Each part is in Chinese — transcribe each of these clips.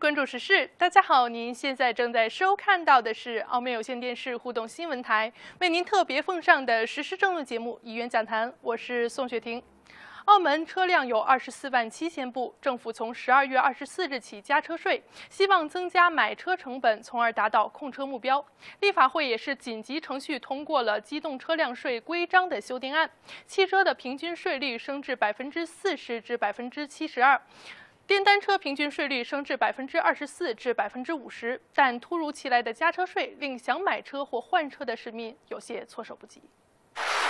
关注时事，大家好，您现在正在收看到的是澳门有线电视互动新闻台为您特别奉上的实施政论节目《议员讲坛》，我是宋雪婷。澳门车辆有二十四万七千部，政府从十二月二十四日起加车税，希望增加买车成本，从而达到控车目标。立法会也是紧急程序通过了机动车辆税规章的修订案，汽车的平均税率升至百分之四十至百分之七十二。电单车平均税率升至百分之二十四至百分之五十，但突如其来的加车税令想买车或换车的市民有些措手不及。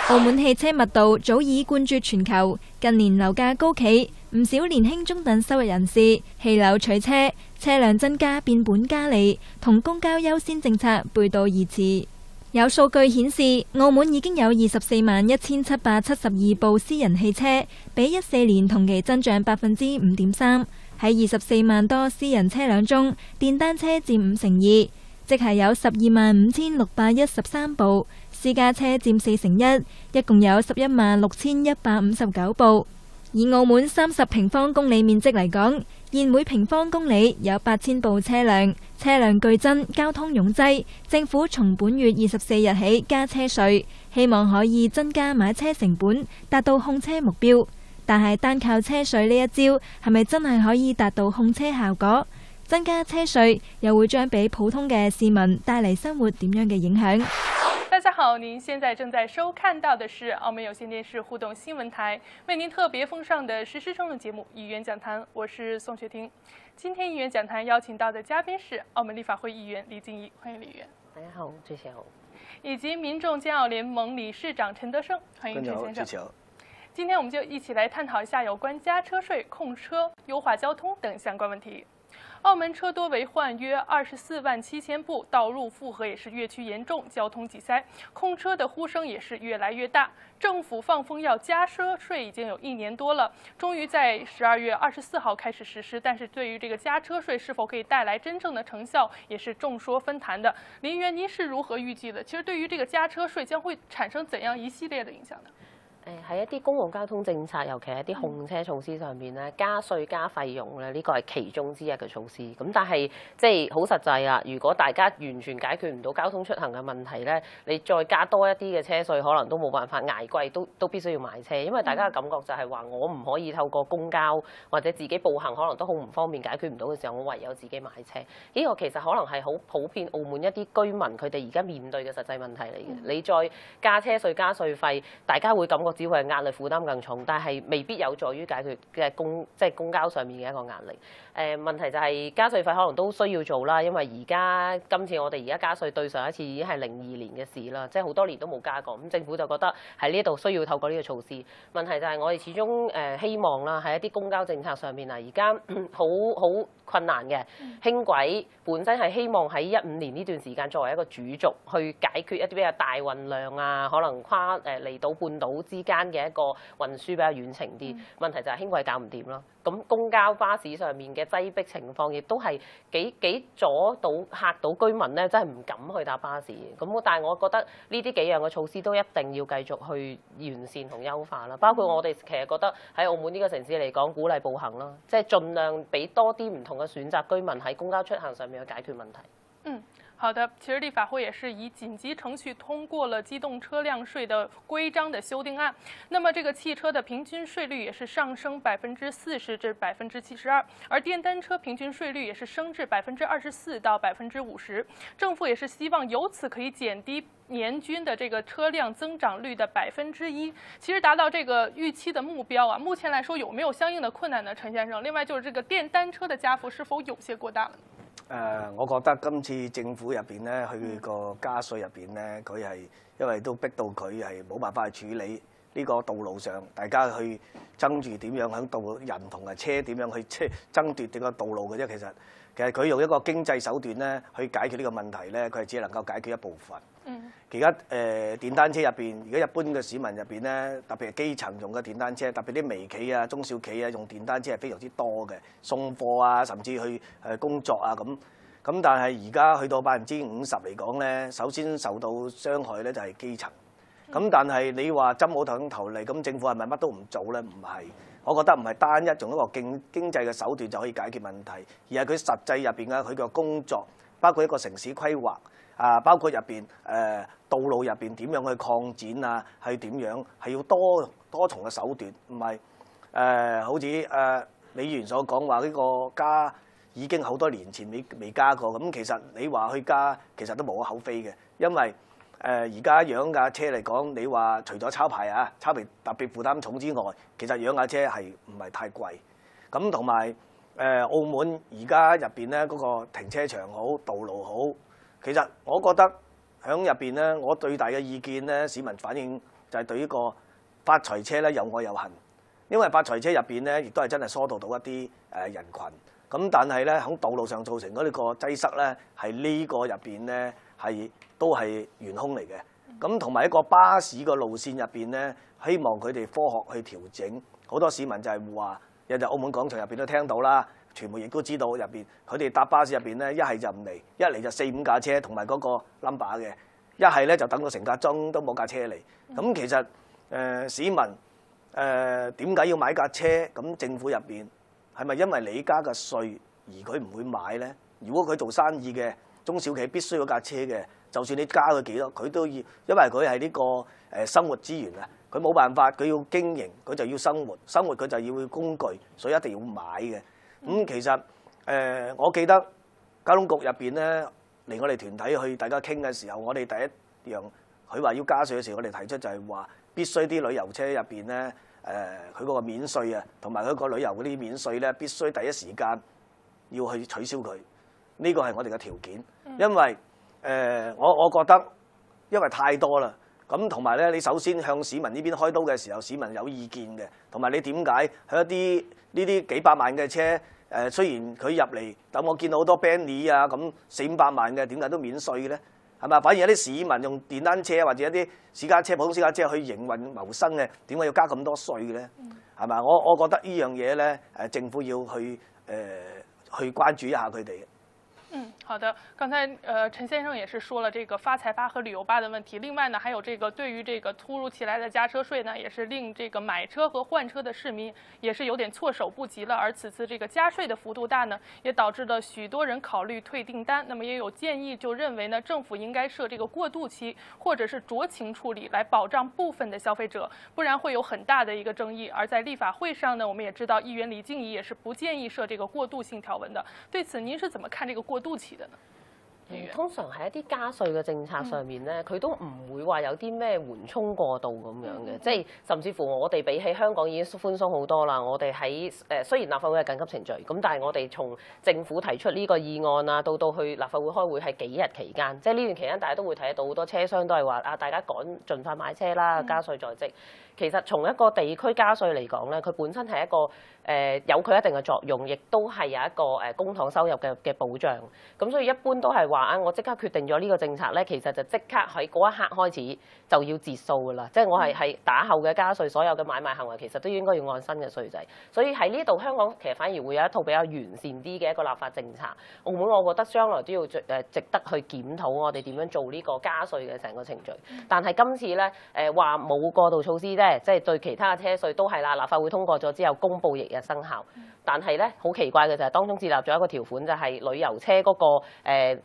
澳门汽车密度早已冠绝全球，近年楼价高企，唔少年轻中等收入人士弃楼取车，车辆增加变本加厉，同公交优先政策背道而驰。有数据显示，澳门已经有二十四万一千七百七十二部私人汽车，比一四年同期增长百分之五点三。喺二十四万多私人车辆中，电单车占五成二，即系有十二万五千六百一十三部私家车占四成一，一共有十一万六千一百五十九部。以澳门三十平方公里面积嚟讲。现每平方公里有八千部车辆，车辆巨增，交通拥挤。政府从本月二十四日起加车税，希望可以增加买车成本，达到控车目标。但系单靠车税呢一招，系咪真系可以达到控车效果？增加车税又会将俾普通嘅市民带嚟生活点样嘅影响？好，您现在正在收看到的是澳门有线电视互动新闻台为您特别奉上的实时新闻节目《议员讲坛》，我是宋雪婷。今天《议员讲坛》邀请到的嘉宾是澳门立法会议员李静怡，欢迎李议员。大家好，谢谢。以及民众建澳联盟理事长陈德生，欢迎陈先生。今天我们就一起来探讨一下有关加车税、控车、优化交通等相关问题。澳门车多为患，约二十四万七千部，道路负荷也是越趋严重，交通挤塞，空车的呼声也是越来越大。政府放风要加车税已经有一年多了，终于在十二月二十四号开始实施。但是对于这个加车税是否可以带来真正的成效，也是众说纷纭的。林源，您是如何预计的？其实对于这个加车税将会产生怎样一系列的影响呢？喺一啲公共交通政策，尤其係一啲控車措施上面咧，加税加費用咧，呢個係其中之一嘅措施。咁但係即係好實際啊！如果大家完全解決唔到交通出行嘅問題咧，你再加多一啲嘅車税，可能都冇辦法捱貴，都 都必須要買車。因為大家嘅感覺就係話，我唔可以透過公交或者自己步行，可能都好唔方便解決唔到嘅時候，我唯有自己買車。呢個其實可能係好普遍澳門一啲居民佢哋而家面對嘅實際問題嚟嘅。你再加車税加税費，大家會感覺。只會係壓力負擔更重，但係未必有助於解決嘅公即係公交上面嘅一個壓力。誒問題就係加税費可能都需要做啦，因為而家今次我哋而家加税對上一次已經係零二年嘅事啦，即係好多年都冇加過。咁政府就覺得喺呢度需要透過呢個措施。問題就係我哋始終誒希望啦，喺一啲公交政策上面啊，而家 好好困難嘅輕軌本身係希望喺一五年呢段時間作為一個主軸去解決一啲比較大運量啊，可能跨誒離島半島之。間嘅一個運輸比較遠程啲，問題就係輕軌搞唔掂啦。咁公交巴士上面嘅擠逼情況，亦都係幾幾阻到嚇到居民咧，真係唔敢去搭巴士。咁但係我覺得呢啲幾樣嘅措施都一定要繼續去完善同優化啦。包括我哋其實覺得喺澳門呢個城市嚟講，鼓勵步行啦，即係盡量俾多啲唔同嘅選擇，居民喺公交出行上面去解決問題。好的，其实立法会也是以紧急程序通过了机动车辆税的规章的修订案。那么这个汽车的平均税率也是上升百分之四十至百分之七十二，而电单车平均税率也是升至百分之二十四到百分之五十。政府也是希望由此可以减低年均的这个车辆增长率的百分之一。其实达到这个预期的目标啊，目前来说有没有相应的困难呢，陈先生？另外就是这个电单车的加幅是否有些过大了？誒，我覺得今次政府入邊咧，佢個加税入邊咧，佢係因為都逼到佢係冇辦法去處理呢個道路上，大家去爭住點樣響道人同埋車點樣去車爭奪呢個道路嘅啫。其實其實佢用一個經濟手段咧去解決呢個問題咧，佢係只能夠解決一部分。其他誒電單車入邊，而家一般嘅市民入邊咧，特別係基層用嘅電單車，特別啲微企啊、中小企啊用電單車係非常之多嘅，送貨啊，甚至去誒工作啊咁。咁但係而家去到百分之五十嚟講咧，首先受到傷害咧就係基層。咁但係你話針冇頭頭嚟，咁政府係咪乜都唔做咧？唔係，我覺得唔係單一用一個經經濟嘅手段就可以解決問題，而係佢實際入邊嘅佢個工作，包括一個城市規劃啊，包括入邊誒。道路入邊點樣去擴展啊？係點樣？係要多多重嘅手段，唔係誒，好似誒美元所講話呢個加已經好多年前未未加過。咁其實你話去加，其實都無可厚非嘅，因為誒而家養架車嚟講，你話除咗抄牌啊、抄牌特別負擔重之外，其實養架車係唔係太貴？咁同埋誒澳門而家入邊咧嗰個停車場好，道路好，其實我覺得。響入邊咧，我最大嘅意見咧，市民反應就係對呢個發財車咧有愛有恨，因為發財車入邊咧亦都係真係疏導到一啲誒人群，咁但係咧喺道路上造成嗰啲個擠塞咧，係呢個入邊咧係都係元兇嚟嘅。咁同埋一個巴士個路線入邊咧，希望佢哋科學去調整，好多市民就係話，日日澳門廣場入邊都聽到啦。全部亦都知道入邊，佢哋搭巴士入邊咧，一係就唔嚟，一嚟就四五架車同埋嗰個 number 嘅。一係咧就等到成架鐘都冇架車嚟。咁其實誒市民誒點解要買架車？咁政府入邊係咪因為你加嘅税而佢唔會買咧？如果佢做生意嘅中小企必須要架車嘅，就算你加佢幾多，佢都要，因為佢係呢個誒生活資源啊。佢冇辦法，佢要經營，佢就要生活，生活佢就要工具，所以一定要買嘅。咁其實誒，我記得交通局入邊咧，嚟我哋團體去大家傾嘅時候，我哋第一樣佢話要加税嘅時候，我哋提出就係話必須啲旅遊車入邊咧，誒佢嗰個免税啊，同埋佢個旅遊嗰啲免税咧，必須第一時間要去取消佢。呢個係我哋嘅條件，因為誒我我覺得因為太多啦。咁同埋咧，你首先向市民呢邊開刀嘅時候，市民有意見嘅。同埋你點解喺一啲呢啲幾百萬嘅車？誒雖然佢入嚟，等我見到好多 b e n n y 啊，咁四五百萬嘅，點解都免税咧？係嘛？反而一啲市民用電單車或者一啲私家車、普通私家車去營運謀生嘅，點解要加咁多税咧？係嘛？我我覺得呢樣嘢咧，誒政府要去誒去關注一下佢哋。嗯，好的。刚才呃，陈先生也是说了这个发财吧和旅游吧的问题。另外呢，还有这个对于这个突如其来的加车税呢，也是令这个买车和换车的市民也是有点措手不及了。而此次这个加税的幅度大呢，也导致了许多人考虑退订单。那么也有建议就认为呢，政府应该设这个过渡期，或者是酌情处理来保障部分的消费者，不然会有很大的一个争议。而在立法会上呢，我们也知道议员李静怡也是不建议设这个过渡性条文的。对此，您是怎么看这个过？都遲啦。通常喺一啲加税嘅政策上面咧，佢都唔會話有啲咩緩衝過度咁樣嘅，即係甚至乎我哋比起香港已經寬鬆好多啦。我哋喺誒雖然立法會係緊急程序，咁但係我哋從政府提出呢個議案啊，到到去立法會開會係幾日期間，即係呢段期間大家都會睇到好多車商都係話啊，大家趕盡快買車啦，加税在即。其實從一個地區加税嚟講咧，佢本身係一個誒有佢一定嘅作用，亦都係有一個誒公帑收入嘅嘅保障。咁所以一般都係話啊，我即刻決定咗呢個政策咧，其實就即刻喺嗰一刻開始就要折數噶啦。即係我係係打後嘅加税，所有嘅買賣行為其實都應該要按新嘅税制。所以喺呢度香港其實反而會有一套比較完善啲嘅一個立法政策。澳門我覺得將來都要誒值得去檢討我哋點樣做呢個加税嘅成個程序。但係今次咧誒話冇過渡措施咧。即係對其他嘅車税都係啦。立法會通過咗之後，公布翌日生效。但係咧，好奇怪嘅就係當中設立咗一個條款，就係旅遊車嗰個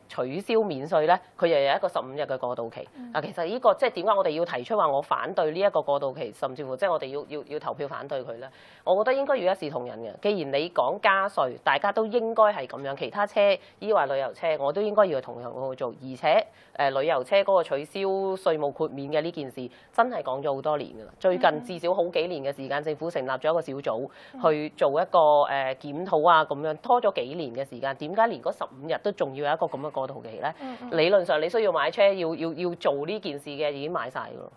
取消免稅咧，佢又有一個十五日嘅過渡期。嗱，其實呢個即係點解我哋要提出話我反對呢一個過渡期，甚至乎即係我哋要要要投票反對佢咧？我覺得應該要一視同仁嘅。既然你講加税，大家都應該係咁樣。其他車，依話旅遊車，我都應該要同去做。而且誒，旅遊車嗰個取消稅務豁免嘅呢件事，真係講咗好多年噶啦。最最近至少好幾年嘅時間，政府成立咗一個小組去做一個誒檢討啊，咁樣拖咗幾年嘅時間，點解連嗰十五日都仲要有一個咁嘅過渡期咧？理論上你需要買車要要要做呢件事嘅已經買晒噶咯，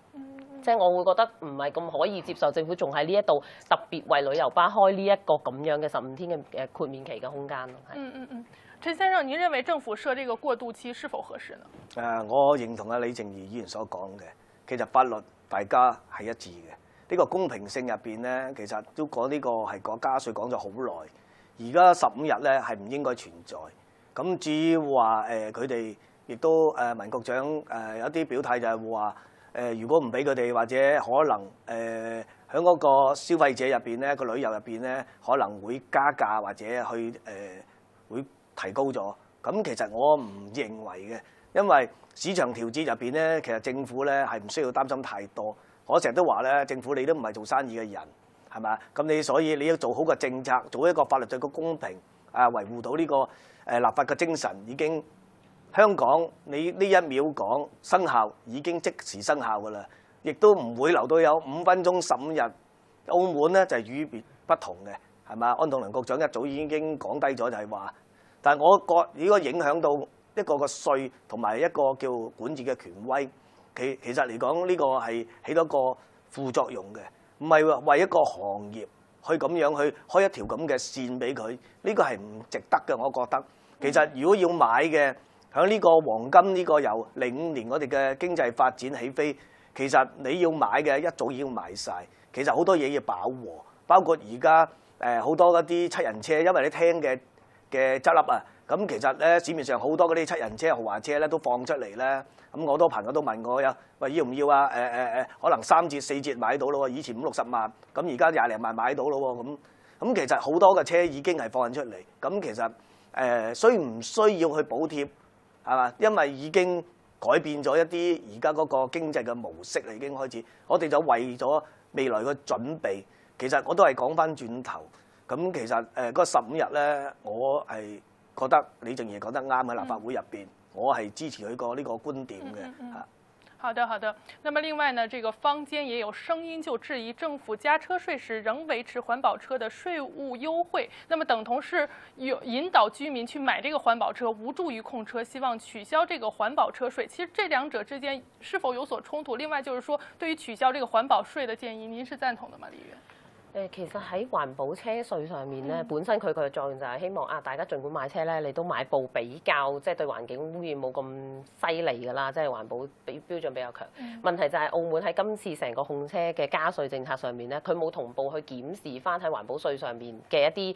即係我會覺得唔係咁可以接受政府仲喺呢一度特別為旅遊巴開呢一個咁樣嘅十五天嘅誒豁免期嘅空間咯。嗯嗯嗯，陳先生，您認為政府設呢個過渡期是否合適呢？誒，我認同阿李靜怡議員所講嘅，其實法律。大家係一致嘅，呢個公平性入邊咧，其實都講呢個係講加税講咗好耐，而家十五日咧係唔應該存在。咁至於話誒佢哋亦都誒文局長誒有啲表態就係話誒，如果唔俾佢哋或者可能誒，喺嗰個消費者入邊咧個旅遊入邊咧可能會加價或者去誒會提高咗。咁其實我唔認為嘅。因為市場調節入邊咧，其實政府咧係唔需要擔心太多。我成日都話咧，政府你都唔係做生意嘅人，係嘛？咁你所以你要做好個政策，做一個法律上嘅公平，啊維護到呢個誒立法嘅精神已經。香港你呢一秒講生效已經即時生效㗎啦，亦都唔會留到有五分鐘十五日。澳門咧就與別不同嘅，係嘛？安棟梁局長一早已經講低咗就係話，但係我覺如果影響到。一個個税同埋一個叫管治嘅權威，其其實嚟講呢個係起多個副作用嘅，唔係為一個行業去咁樣去開一條咁嘅線俾佢，呢個係唔值得嘅，我覺得。其實如果要買嘅，響呢個黃金呢個由零五年我哋嘅經濟發展起飛，其實你要買嘅一早已經買晒。其實好多嘢要飽和，包括而家誒好多一啲七人車，因為你聽嘅嘅執笠啊。咁其實咧，市面上好多嗰啲七人車、豪華車咧都放出嚟咧。咁我多朋友都問我呀，喂要唔要啊？誒誒誒，可能三折四折買到咯以前五六十萬，咁而家廿零萬買到咯咁咁其實好多嘅車已經係放出嚟。咁其實誒需唔需要去補貼係嘛？因為已經改變咗一啲而家嗰個經濟嘅模式啦，已經開始。我哋就為咗未來嘅準備，其實我都係講翻轉頭。咁其實誒嗰十五日咧，我係。覺得李振言覺得啱喺立法會入邊，我係支持佢個呢個觀點嘅嚇。好的好的，那麼另外呢，這個坊間也有聲音就質疑政府加車税時仍維持環保車的稅務優惠，那麼等同是有引導居民去買這個環保車，無助於控車，希望取消這個環保車税。其實這兩者之間是否有所衝突？另外就是說，對於取消這個環保税的建議，您是贊同的吗，李源？誒，其實喺環保車税上面咧，本身佢嘅作用就係希望啊，大家儘管買車咧，你都買部比較即係對環境污染冇咁犀利㗎啦，即係環保比標準比較強。問題就係澳門喺今次成個控車嘅加税政策上面咧，佢冇同步去檢視翻喺環保税上面嘅一啲誒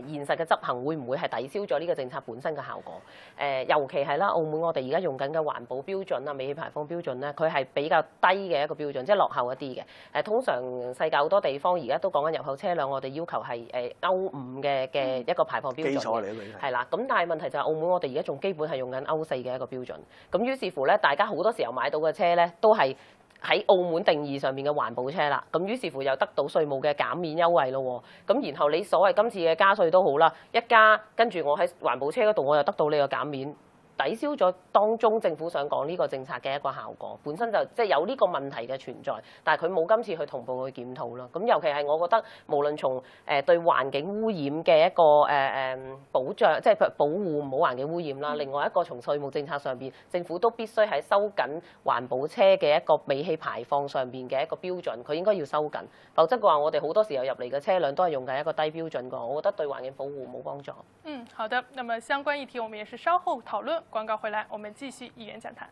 誒現實嘅執行，會唔會係抵消咗呢個政策本身嘅效果？誒，尤其係啦，澳門我哋而家用緊嘅環保標準啊、尾氣排放標準咧，佢係比較低嘅一個標準，即係落後一啲嘅。誒，通常世界好多地方而而家都講緊入口車輛，我哋要求係誒歐五嘅嘅一個排放標準，係啦。咁但係問題就係澳門，我哋而家仲基本係用緊歐四嘅一個標準。咁於是乎咧，大家好多時候買到嘅車咧，都係喺澳門定義上面嘅環保車啦。咁於是乎又得到稅務嘅減免優惠咯。咁然後你所謂今次嘅加税都好啦，一加跟住我喺環保車嗰度，我又得到你個減免。抵消咗當中政府想講呢個政策嘅一個效果，本身就即係有呢個問題嘅存在，但係佢冇今次去同步去檢討咯。咁尤其係我覺得，無論從誒對環境污染嘅一個誒誒保障，即係佢保護冇環境污染啦。另外一個從税務政策上邊，政府都必須係收緊環保車嘅一個尾氣排放上邊嘅一個標準，佢應該要收緊，否則嘅話，我哋好多時候入嚟嘅車輛都係用緊一個低標準嘅，我覺得對環境保護冇幫助。嗯，好的。那麼相關議題，我們也是稍後討論。广告回来，我们继续一元讲坛。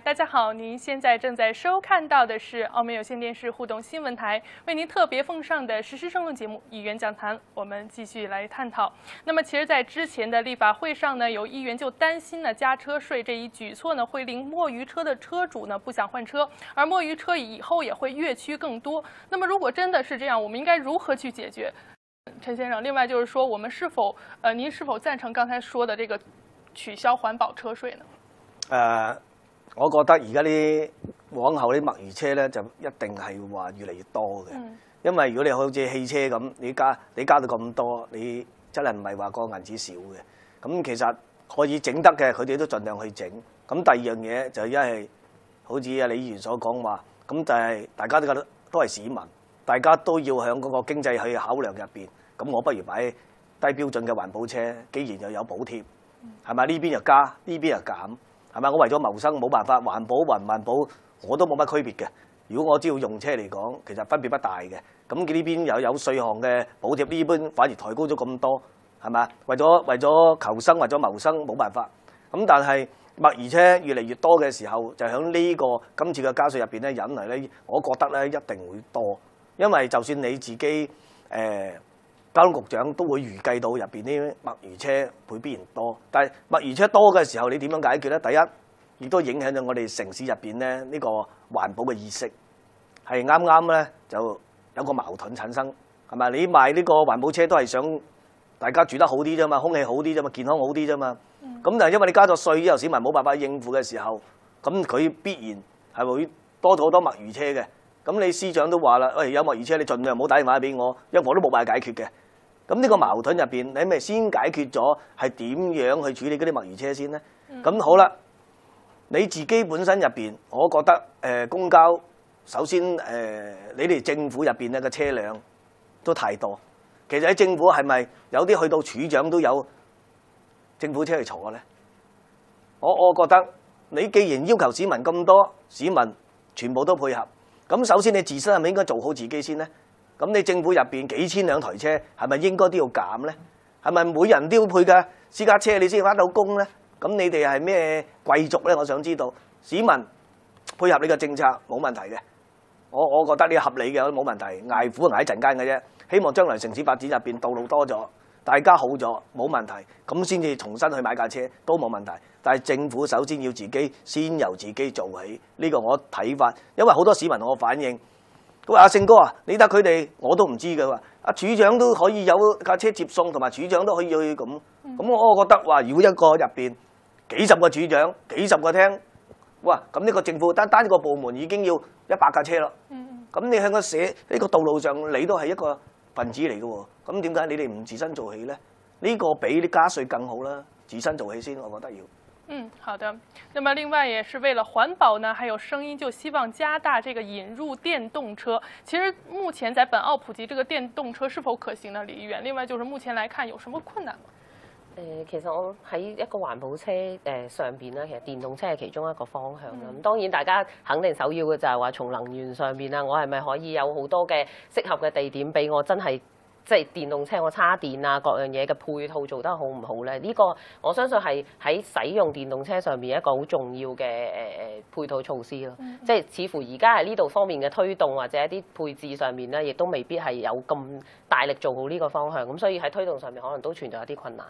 大家好，您现在正在收看到的是澳门有线电视互动新闻台为您特别奉上的实时评论节目《议员讲坛》，我们继续来探讨。那么，其实，在之前的立法会上呢，有议员就担心呢，加车税这一举措呢，会令墨鱼车的车主呢不想换车，而墨鱼车以后也会越趋更多。那么，如果真的是这样，我们应该如何去解决，陈先生？另外，就是说，我们是否呃，您是否赞成刚才说的这个取消环保车税呢？呃。我覺得而家啲往後啲墨魚車咧，就一定係話越嚟越多嘅。因為如果你好似汽車咁，你加你加到咁多，你真係唔係話個銀子少嘅。咁其實可以整得嘅，佢哋都盡量去整。咁第二樣嘢就係因為好似阿李源所講話，咁就係大家都覺得都係市民，大家都要響嗰個經濟去考量入邊。咁我不如買低標準嘅環保車，既然又有補貼，係咪呢邊又加呢邊又減？係嘛？我為咗謀生冇辦法，環保還唔環保，我都冇乜區別嘅。如果我只要用車嚟講，其實分別不大嘅。咁呢邊有有税項嘅補貼呢？邊反而抬高咗咁多，係嘛？為咗為咗求生，為咗謀生冇辦法。咁但係墨魚車越嚟越多嘅時候，就喺呢個今次嘅加税入邊咧引嚟咧，我覺得咧一定會多，因為就算你自己誒。交通局長都會預計到入面啲墨魚車會必然多，但係墨魚車多嘅時候，你點樣解決咧？第一，亦都影響咗我哋城市入面咧呢個環保嘅意識，係啱啱咧就有個矛盾產生，係咪？你買呢個環保車都係想大家住得好啲啫嘛，空氣好啲啫嘛，健康好啲啫嘛。咁但係因為你加咗税有市民冇辦法應付嘅時候，咁佢必然係會多咗好多墨魚車嘅。咁你司長都話啦，喂，有墨魚車你儘量唔好打電話俾我，因為我都冇辦法解決嘅。咁呢個矛盾入邊，你咪先解決咗係點樣去處理嗰啲墨魚車先咧？咁好啦，你自己本身入邊，我覺得誒公交首先誒，你哋政府入邊咧嘅車輛都太多。其實喺政府係咪有啲去到處長都有政府車去坐咧？我我覺得你既然要求市民咁多，市民全部都配合，咁首先你自身係咪應該做好自己先咧？咁你政府入邊幾千兩台車，係咪應該都要減咧？係咪每人都要配嘅私家車，你先翻到工咧？咁你哋係咩貴族咧？我想知道市民配合呢個政策冇問題嘅，我我覺得呢個合理嘅，冇問題，捱苦捱一陣間嘅啫。希望將來城市發展入邊道路多咗，大家好咗冇問題，咁先至重新去買架車都冇問題。但係政府首先要自己先由自己做起，呢個我睇法，因為好多市民同我反映。佢話阿勝哥啊，你得佢哋我都唔知嘅喎。阿處長都可以有架車接送，同埋處長都可以去咁。咁我覺得話，如果一個入邊幾十個處長、幾十個廳，哇！咁呢個政府單單一個部門已經要一百架車咯。咁你喺個社呢個道路上，你都係一個分子嚟嘅喎。咁點解你哋唔自身做起咧？呢個比啲加税更好啦。自身做起先，我覺得要。嗯，好的。那么另外也是为了环保呢，还有声音就希望加大这个引入电动车。其实目前在本澳普及这个电动车是否可行呢？李议员，另外就是目前来看有什么困难？诶，其实我喺一个环保车上边呢，其实电动车系其中一个方向啦。咁当然大家肯定首要嘅就系话从能源上边啊，我系咪可以有好多嘅适合嘅地点俾我真系？即係電動車我插電啊，各樣嘢嘅配套做得好唔好咧？呢個我相信係喺使用電動車上面一個好重要嘅誒配套措施咯。即係似乎而家喺呢度方面嘅推動或者一啲配置上面咧，亦都未必係有咁大力做好呢個方向，咁所以喺推動上面可能都存在一啲困難。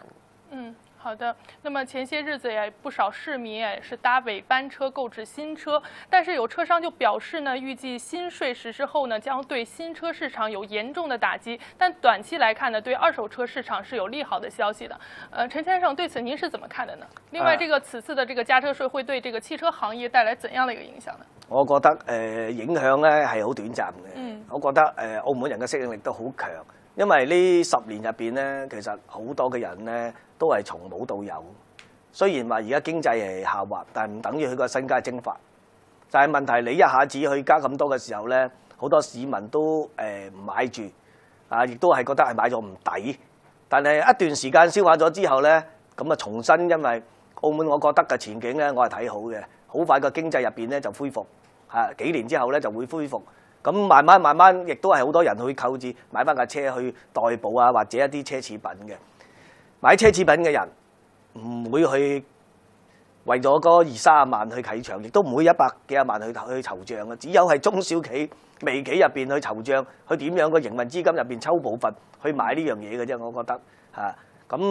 嗯。好的，那么前些日子，也不少市民也是搭尾班车购置新车，但是有车商就表示呢，预计新税实施后呢，将对新车市场有严重的打击。但短期来看呢，对二手车市场是有利好的消息的。呃，陈先生对此您是怎么看的呢？另外，这个此次的这个加车税会对这个汽车行业带来怎样的一个影响呢？我觉得呃、影响咧係好短暂嘅。嗯，我觉得呃、澳门人嘅适应力都好强，因为呢十年入边咧，其实好多嘅人咧。都系從冇到有，雖然話而家經濟係下滑，但唔等於佢個身家蒸發。但係問題，你一下子去加咁多嘅時候咧，好多市民都誒買住，啊，亦都係覺得係買咗唔抵。但係一段時間消化咗之後咧，咁啊重新，因為澳門，我覺得嘅前景咧，我係睇好嘅，好快個經濟入邊咧就恢復，嚇幾年之後咧就會恢復。咁慢慢慢慢，亦都係好多人去購置買翻架車去代步啊，或者一啲奢侈品嘅。買奢侈品嘅人唔會去為咗嗰二十萬去啟場，亦都唔會一百幾十萬去去籌帳嘅。只有係中小企、微企入邊去籌帳，去點樣個營運資金入邊抽部分去買呢樣嘢嘅啫。我覺得嚇，咁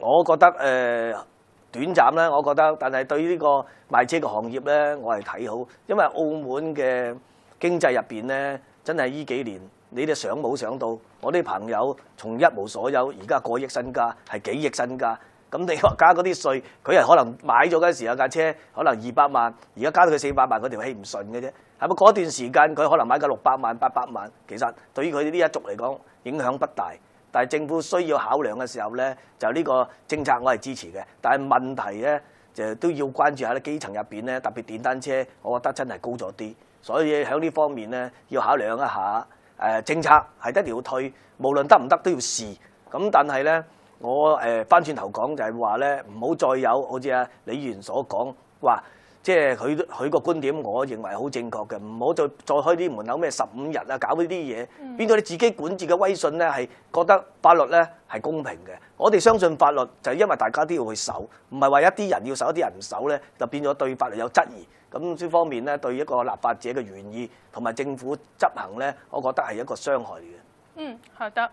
我覺得誒短暫咧，我覺得，但係對呢個賣車嘅行業咧，我係睇好，因為澳門嘅經濟入邊咧，真係呢幾年。你哋想冇想到？我啲朋友從一無所有，而家過億身家，係幾億身家。咁你話加嗰啲税，佢係可能買咗嗰時有架車，可能二百萬，而家加到佢四百萬，嗰條氣唔順嘅啫。係咪？嗰段時間佢可能買架六百萬、八百萬，其實對於佢呢一族嚟講影響不大。但係政府需要考量嘅時候呢，就呢個政策我係支持嘅。但係問題呢，就都要關注下啲基層入邊呢，特別電單車，我覺得真係高咗啲。所以喺呢方面呢，要考量一下。誒政策係一定要退，無論得唔得都要試。咁但係咧，我誒翻轉頭講就係話咧，唔好再有好似阿李元所講話，即係佢佢個觀點，我認為好正確嘅。唔好再再開啲門口咩十五日啊，搞呢啲嘢。邊個你自己管治嘅威信咧，係覺得法律咧係公平嘅？我哋相信法律就系因為大家都要去守，唔係話一啲人要守，一啲人唔守咧，就變咗對法律有質疑，咁呢方面咧對一個立法者嘅原意同埋政府執行咧，我覺得係一個傷害嚟嘅。嗯，好得。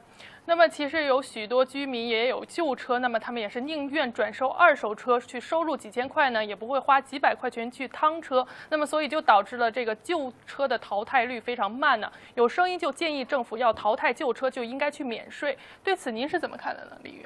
那么其实有许多居民也有旧车，那么他们也是宁愿转售二手车去收入几千块呢，也不会花几百块钱去趟车。那么所以就导致了这个旧车的淘汰率非常慢呢。有声音就建议政府要淘汰旧车，就应该去免税。对此，您是怎么看的呢，李宇？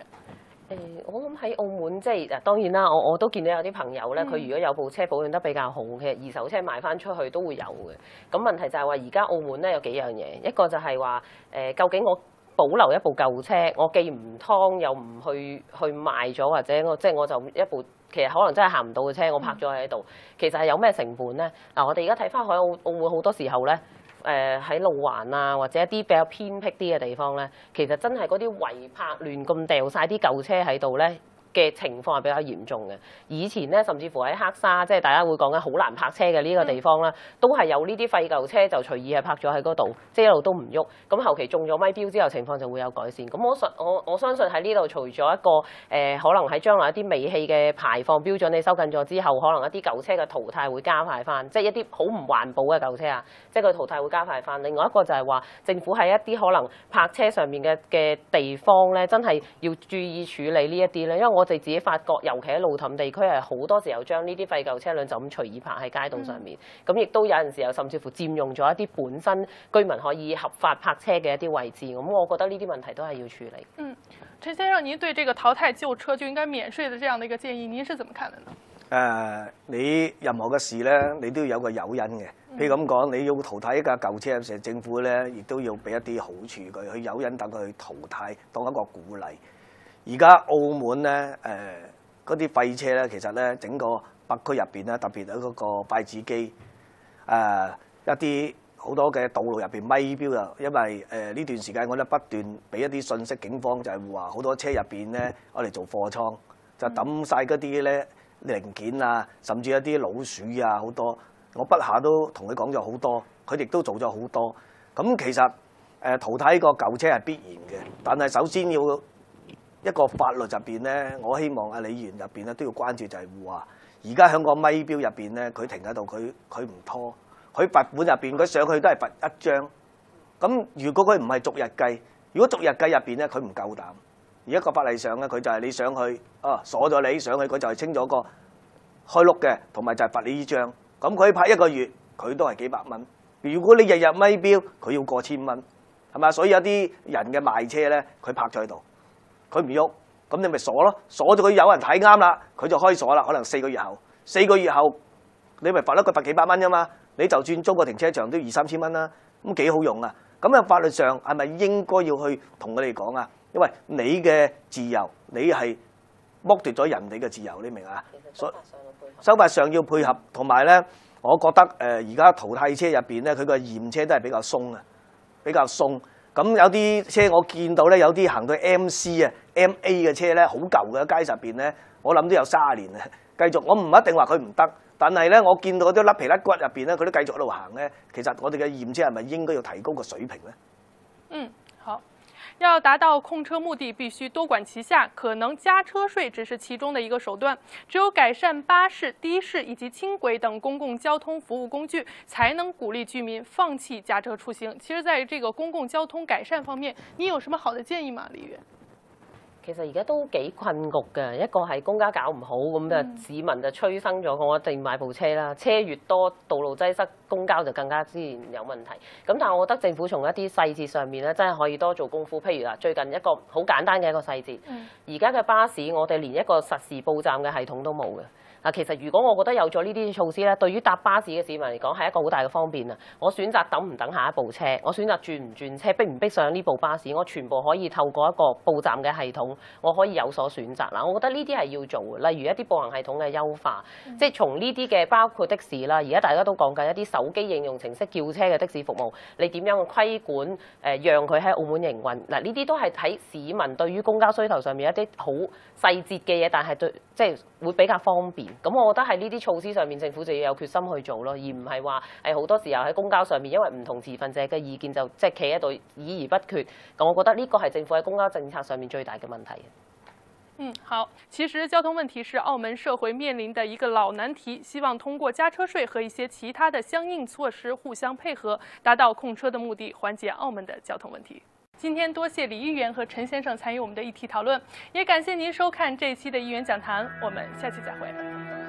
诶，我谂喺澳门即系当然啦，我我都见到有啲朋友咧，佢如果有部车保养得比较好嘅，二手车卖翻出去都会有嘅。咁问题就系话，而家澳门咧有几样嘢，一个就系话诶，究竟我。保留一部舊車，我既唔劏又唔去去賣咗，或者我即係我就一部，其實可能真係行唔到嘅車，我泊咗喺度。其實係有咩成本呢？嗱，我哋而家睇翻海澳，澳好多時候呢。誒喺路環啊，或者一啲比較偏僻啲嘅地方咧，其實真係嗰啲違泊亂咁掉晒啲舊車喺度咧。嘅情況係比較嚴重嘅。以前咧，甚至乎喺黑沙，即係大家會講緊好難泊車嘅呢個地方啦，都係有呢啲廢舊車就隨意係泊咗喺嗰度，即係一路都唔喐。咁後期中咗咪標之後，情況就會有改善。咁我信我我相信喺呢度除咗一個誒，可能喺將來一啲尾氣嘅排放標準你收緊咗之後，可能一啲舊車嘅淘汰會加快翻，即係一啲好唔環保嘅舊車啊，即係佢淘汰會加快翻。另外一個就係話政府喺一啲可能泊車上面嘅嘅地方咧，真係要注意處理呢一啲咧，因為我。我哋自己發覺，尤其喺路氹地區，係好多時候將呢啲廢舊車輛就咁隨意泊喺街道上面。咁亦都有陣時候甚至乎佔用咗一啲本身居民可以合法泊車嘅一啲位置。咁我覺得呢啲問題都係要處理。嗯，陳先生，您對這個淘汰舊車就应该免税的這樣的個建議，您是怎麼看的呢？誒，你任何嘅事咧，你都要有個誘因嘅。譬如咁講，你要淘汰一架舊車，其實政府咧亦都要俾一啲好處佢，去誘引等佢去淘汰，當一個鼓勵。而家澳門咧，誒嗰啲廢車咧，其實咧整個北區入邊咧，特別喺嗰個廢紙機，誒一啲好多嘅道路入邊咪標啊，因為誒呢段時間我咧不斷俾一啲信息，警方就係話好多車入邊咧，我哋做貨倉就抌晒嗰啲咧零件啊，甚至一啲老鼠啊好多，我筆下都同佢講咗好多，佢亦都做咗好多。咁其實誒淘汰個舊車係必然嘅，但係首先要。一個法律入邊咧，我希望阿李源入邊咧都要關注就係話，而家喺個咪標入邊咧，佢停喺度，佢佢唔拖，佢罰款入邊佢上去都係罰一張。咁如果佢唔係逐日計，如果逐日計入邊咧，佢唔夠膽。而一個法例上咧，佢就係你上去啊鎖咗你上去，佢就係清咗個開碌嘅，同埋就係罰你依張。咁佢拍一個月，佢都係幾百蚊。如果你日日咪標，佢要過千蚊，係嘛？所以有啲人嘅賣車咧，佢拍咗喺度。佢唔喐，咁你咪鎖咯，鎖咗佢有人睇啱啦，佢就開鎖啦。可能四個月後，四個月後你咪罚得個百幾百蚊啫嘛。你就算租個停車場都二三千蚊啦，咁幾好用啊！咁喺法律上係咪應該要去同佢哋講啊？因為你嘅自由，你係剝奪咗人哋嘅自由，你明啊？所收法上要配合，同埋咧，我覺得诶而家淘汰車入边咧，佢嘅验車都係比較松啊，比較松。咁有啲車我見到咧，有啲行到 M C 啊、M A 嘅車咧，好舊嘅街入邊咧，我諗都有三年啦。繼續，我唔一定話佢唔得，但係咧，我見到嗰啲甩皮甩骨入邊咧，佢都繼續喺度行咧。其實我哋嘅驗車係咪應該要提高個水平咧？嗯，好。要达到控车目的，必须多管齐下，可能加车税只是其中的一个手段。只有改善巴士、的士以及轻轨等公共交通服务工具，才能鼓励居民放弃驾车出行。其实，在这个公共交通改善方面，你有什么好的建议吗，李远？其實而家都幾困局㗎，一個係公交搞唔好咁啊，市民就催生咗我一定買部車啦。車越多，道路擠塞，公交就更加自然有問題。咁但係我覺得政府從一啲細節上面咧，真係可以多做功夫。譬如啊，最近一個好簡單嘅一個細節，而家嘅巴士我哋連一個實時報站嘅系統都冇嘅。嗱，其實如果我覺得有咗呢啲措施咧，對於搭巴士嘅市民嚟講係一個好大嘅方便啊！我選擇等唔等下一部車，我選擇轉唔轉車，逼唔逼上呢部巴士，我全部可以透過一個報站嘅系統，我可以有所選擇啦。我覺得呢啲係要做，例如一啲步行系統嘅優化，即係從呢啲嘅包括的士啦，而家大家都講緊一啲手機應用程式叫車嘅的士服務，你點樣規管誒，讓佢喺澳門營運？嗱，呢啲都係睇市民對於公交需求上面一啲好細節嘅嘢，但係對即係會比較方便。咁我覺得喺呢啲措施上面，政府就要有決心去做咯，而唔係話係好多時候喺公交上面，因為唔同持份者嘅意見就即係企喺度以而不決。咁我覺得呢個係政府喺公交政策上面最大嘅問題。嗯，好。其實交通問題是澳門社會面臨嘅一個老難題，希望通過加車税和一些其他的相應措施互相配合，達到控車的目的，緩解澳門的交通問題。今天多谢李议员和陈先生参与我们的议题讨论，也感谢您收看这一期的议员讲坛，我们下期再会。